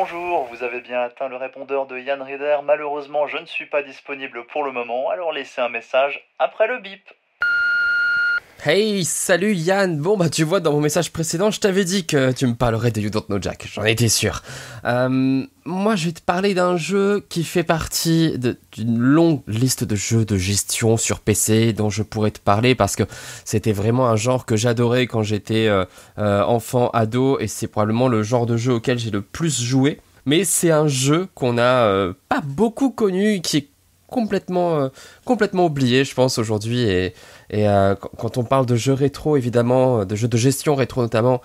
Bonjour, vous avez bien atteint le répondeur de Yann Rieder. Malheureusement, je ne suis pas disponible pour le moment, alors laissez un message après le bip. Hey, salut Yann. Bon bah tu vois dans mon message précédent, je t'avais dit que tu me parlerais de You Don't Know Jack. J'en étais sûr. Euh, moi, je vais te parler d'un jeu qui fait partie d'une longue liste de jeux de gestion sur PC dont je pourrais te parler parce que c'était vraiment un genre que j'adorais quand j'étais euh, euh, enfant, ado et c'est probablement le genre de jeu auquel j'ai le plus joué. Mais c'est un jeu qu'on a pas beaucoup connu, qui est complètement, euh, complètement oublié, je pense, aujourd'hui. Et, et euh, quand on parle de jeux rétro, évidemment, euh, de jeux de gestion rétro notamment,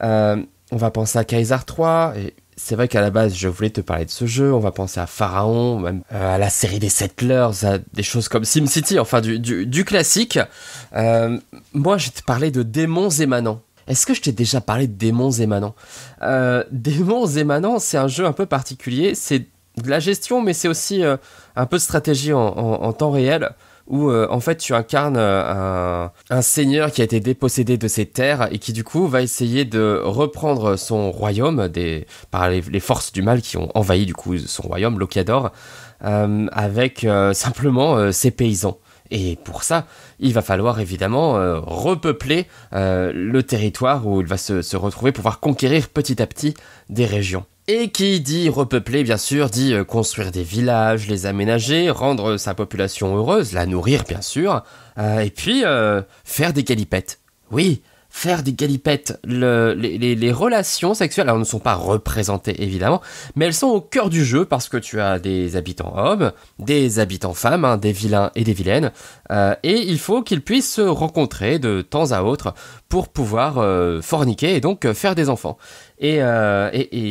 on va penser à Kaiser 3. Et c'est vrai qu'à la base, je voulais te parler de ce jeu. On va penser à Pharaon, même à la série des Settlers, à des choses comme SimCity, enfin du, classique. moi, je te parler de démons émanants. Est-ce que je t'ai déjà parlé de Démons émanants Démons émanants, c'est un jeu un peu particulier. C'est de la gestion, mais c'est aussi euh, un peu de stratégie en, temps réel où euh, en fait tu incarnes euh, un, seigneur qui a été dépossédé de ses terres et qui du coup va essayer de reprendre son royaume des, par les, forces du mal qui ont envahi du coup son royaume, l'Ocador, avec simplement ses paysans. Et pour ça, il va falloir évidemment repeupler le territoire où il va se, se, retrouver, pouvoir conquérir petit à petit des régions. Et qui dit repeupler, bien sûr, dit euh, construire des villages, les aménager, rendre sa population heureuse, la nourrir, bien sûr, euh, et puis euh, faire des galipettes. Oui, faire des galipettes. les, relations sexuelles, ne sont pas représentées évidemment, mais elles sont au cœur du jeu parce que tu as des habitants hommes, des habitants femmes, hein, des vilains et des vilaines, et il faut qu'ils puissent se rencontrer de temps à autre pour pouvoir forniquer et donc faire des enfants. Et, euh,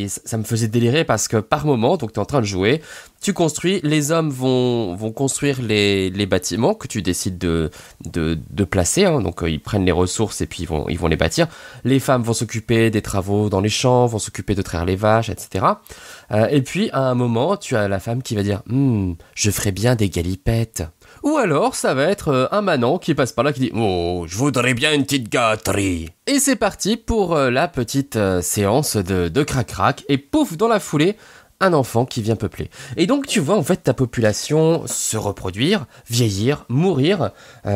ça me faisait délirer parce que par moment, donc tu es en train de jouer, tu construis, les hommes vont, vont construire les, les bâtiments que tu décides de, de, placer. Hein, donc euh, ils prennent les ressources et puis ils vont, ils vont les bâtir. Les femmes vont s'occuper des travaux dans les champs, vont s'occuper de traire les vaches, etc. Euh, et puis à un moment, tu as la femme qui va dire hmm, Je ferais bien des galipettes ». Ou alors, ça va être euh, un manant qui passe par là qui dit Oh, je voudrais bien une petite gâterie. Et c'est parti pour euh, la petite euh, séance de, de crac-crac. Et pouf, dans la foulée, un enfant qui vient peupler. Et donc tu vois en fait ta population se reproduire, vieillir, mourir,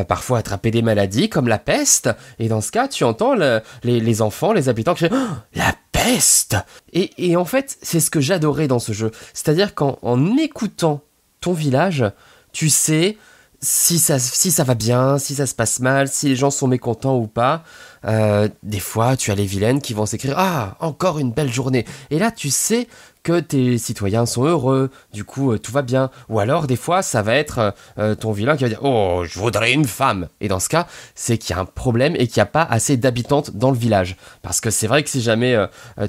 parfois attraper des maladies comme la peste. Et dans ce cas, tu entends les, enfants, les habitants qui oh, la peste et, en fait, c'est ce que j'adorais dans ce jeu. C'est-à-dire qu'en en écoutant ton village, tu sais si ça, si ça va bien, si ça se passe mal, si les gens sont mécontents ou pas. Euh, des fois, tu as les vilaines qui vont s'écrire Ah, encore une belle journée. Et là, tu sais que tes citoyens sont heureux, du coup euh, tout va bien. Ou alors des fois ça va être euh, euh, ton vilain qui va dire oh je voudrais une femme. Et dans ce cas c'est qu'il y a un problème et qu'il n'y a pas assez d'habitantes dans le village. Parce que c'est vrai que si jamais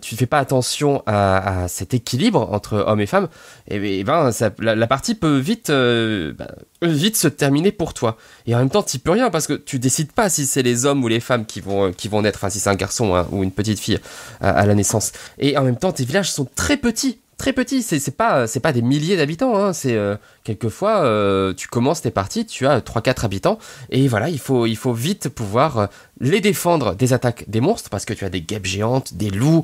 tu ne fais pas attention à, cet équilibre entre hommes et femmes, et, eh ben la, partie peut vite bah, vite se terminer pour toi. Et en même temps, tu peux rien parce que tu décides pas si c'est les hommes ou les femmes qui vont, euh, qui vont naître, enfin si c'est un garçon hein, ou une petite fille euh, à, la naissance. Et en même temps, tes villages sont très petits très petits, C'est pas c'est pas des milliers d'habitants. Hein. C'est euh, quelquefois tu commences tes parties, tu as 3-4 habitants et voilà il faut il faut vite pouvoir les défendre des attaques des monstres parce que tu as des guêpes géantes, des loups,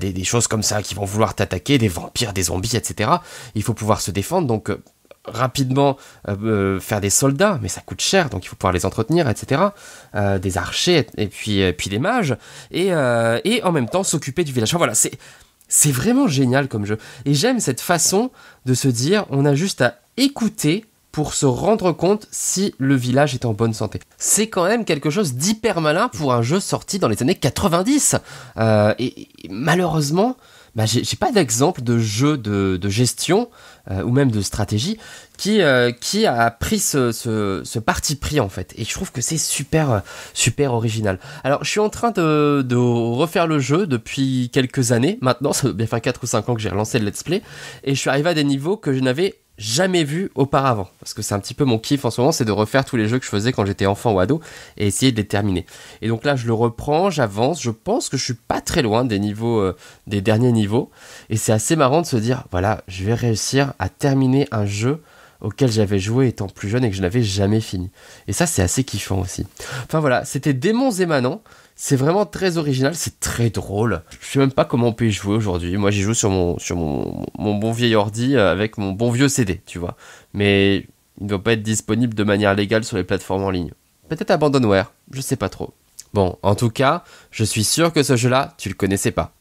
des, des, choses comme ça qui vont vouloir t'attaquer, des vampires, des zombies, etc. Il faut pouvoir se défendre donc rapidement euh, euh, faire des soldats, mais ça coûte cher, donc il faut pouvoir les entretenir, etc. Euh, des archers et puis, puis des mages, et, et en même temps s'occuper du village. voilà, c'est, c'est vraiment génial comme jeu. Et j'aime cette façon de se dire, on a juste à écouter pour se rendre compte si le village est en bonne santé. C'est quand même quelque chose d'hyper malin pour un jeu sorti dans les années 90. et malheureusement, bah, j'ai pas d'exemple de jeu de, de gestion euh, ou même de stratégie qui, euh, qui a pris ce, ce, parti pris en fait. Et je trouve que c'est super, super original. Alors je suis en train de, de, refaire le jeu depuis quelques années. Maintenant, ça fait bien faire 4 ou 5 ans que j'ai relancé le let's play. Et je suis arrivé à des niveaux que je n'avais jamais vu auparavant. Parce que c'est un petit peu mon kiff en ce moment, c'est de refaire tous les jeux que je faisais quand j'étais enfant ou ado et essayer de les terminer. Et donc là, je le reprends, j'avance, je pense que je suis pas très loin des niveaux, euh, des derniers niveaux. Et c'est assez marrant de se dire, voilà, je vais réussir à terminer un jeu auquel j'avais joué étant plus jeune et que je n'avais jamais fini. Et ça, c'est assez kiffant aussi. Enfin voilà, c'était Démons émanants. C'est vraiment très original, c'est très drôle. Je sais même pas comment on peut y jouer aujourd'hui. Moi, j'y joue sur mon sur mon, mon, bon vieil ordi euh, avec mon bon vieux CD, tu vois. Mais il ne doit pas être disponible de manière légale sur les plateformes en ligne. Peut-être Abandonware, je sais pas trop. Bon, en tout cas, je suis sûr que ce jeu-là, tu le connaissais pas.